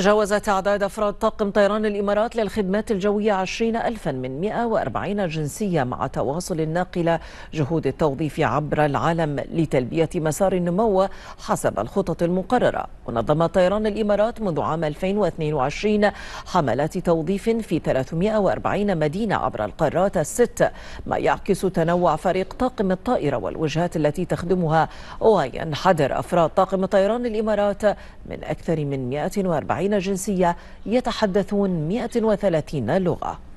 تجاوز تعداد أفراد طاقم طيران الإمارات للخدمات الجوية 20 ألفا من 140 جنسية مع تواصل الناقلة جهود التوظيف عبر العالم لتلبية مسار النمو حسب الخطط المقررة ونظم طيران الإمارات منذ عام 2022 حملات توظيف في 340 مدينة عبر القارات الست ما يعكس تنوع فريق طاقم الطائرة والوجهات التي تخدمها وينحدر أفراد طاقم طيران الإمارات من أكثر من 140 وسبعين جنسية يتحدثون 130 لغة